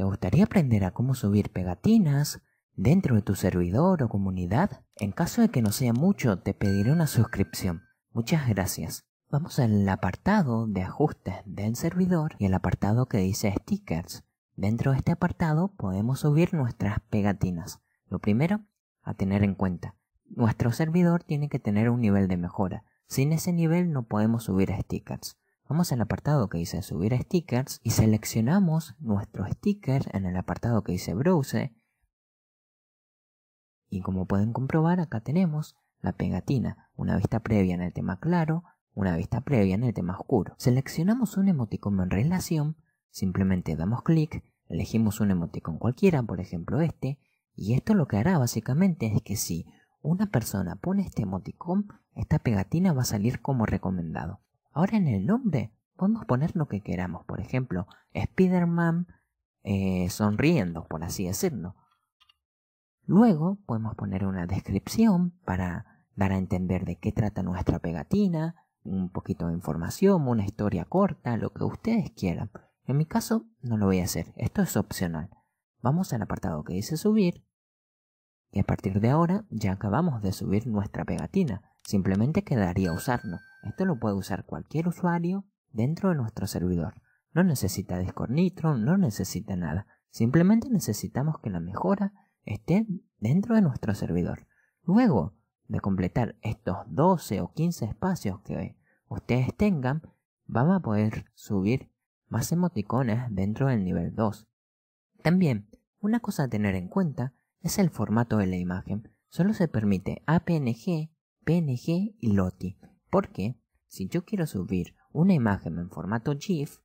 ¿Te gustaría aprender a cómo subir pegatinas dentro de tu servidor o comunidad? En caso de que no sea mucho, te pediré una suscripción. Muchas gracias. Vamos al apartado de ajustes del servidor y el apartado que dice stickers. Dentro de este apartado podemos subir nuestras pegatinas. Lo primero a tener en cuenta, nuestro servidor tiene que tener un nivel de mejora. Sin ese nivel no podemos subir stickers. Vamos al apartado que dice subir stickers y seleccionamos nuestro sticker en el apartado que dice browse. Y como pueden comprobar, acá tenemos la pegatina, una vista previa en el tema claro, una vista previa en el tema oscuro. Seleccionamos un emoticono en relación, simplemente damos clic, elegimos un emoticón cualquiera, por ejemplo este, y esto lo que hará básicamente es que si una persona pone este emoticón, esta pegatina va a salir como recomendado. Ahora en el nombre podemos poner lo que queramos, por ejemplo, Spider-Man eh, sonriendo, por así decirlo. Luego podemos poner una descripción para dar a entender de qué trata nuestra pegatina, un poquito de información, una historia corta, lo que ustedes quieran. En mi caso no lo voy a hacer, esto es opcional. Vamos al apartado que dice subir y a partir de ahora ya acabamos de subir nuestra pegatina. Simplemente quedaría usarlo. Esto lo puede usar cualquier usuario dentro de nuestro servidor. No necesita Discord Nitro, no necesita nada. Simplemente necesitamos que la mejora esté dentro de nuestro servidor. Luego de completar estos 12 o 15 espacios que ustedes tengan, vamos a poder subir más emoticones dentro del nivel 2. También, una cosa a tener en cuenta es el formato de la imagen. Solo se permite APNG PNG y Lottie. Porque si yo quiero subir una imagen en formato GIF,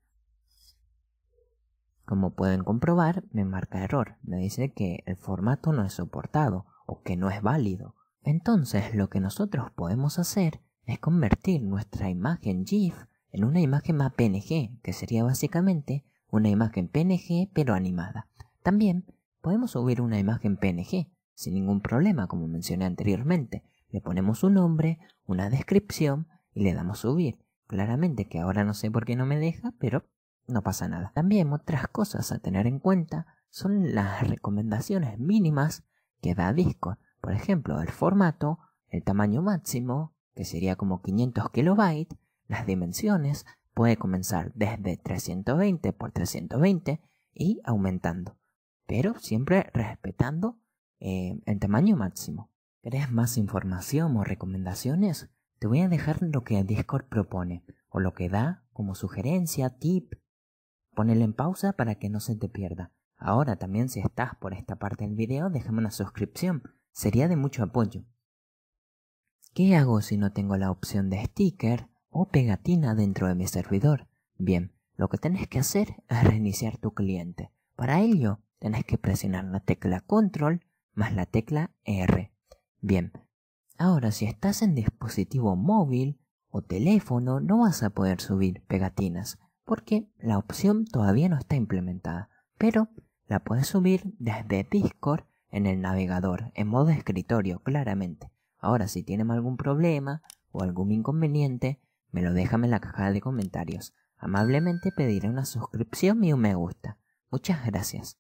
como pueden comprobar, me marca error, me dice que el formato no es soportado o que no es válido. Entonces lo que nosotros podemos hacer es convertir nuestra imagen GIF en una imagen más PNG, que sería básicamente una imagen PNG pero animada. También podemos subir una imagen PNG sin ningún problema, como mencioné anteriormente, le ponemos un nombre, una descripción y le damos subir. Claramente que ahora no sé por qué no me deja, pero no pasa nada. También otras cosas a tener en cuenta son las recomendaciones mínimas que da Discord. Por ejemplo, el formato, el tamaño máximo, que sería como 500 kilobytes, las dimensiones, puede comenzar desde 320 por 320 y aumentando, pero siempre respetando eh, el tamaño máximo. ¿Querés más información o recomendaciones? Te voy a dejar lo que Discord propone o lo que da como sugerencia, tip. Ponele en pausa para que no se te pierda. Ahora también si estás por esta parte del video, déjame una suscripción. Sería de mucho apoyo. ¿Qué hago si no tengo la opción de sticker o pegatina dentro de mi servidor? Bien, lo que tenés que hacer es reiniciar tu cliente. Para ello, tenés que presionar la tecla Control más la tecla R Bien, ahora si estás en dispositivo móvil o teléfono no vas a poder subir pegatinas porque la opción todavía no está implementada, pero la puedes subir desde Discord en el navegador, en modo escritorio, claramente. Ahora, si tienen algún problema o algún inconveniente, me lo dejan en la caja de comentarios. Amablemente pediré una suscripción y un me gusta. Muchas gracias.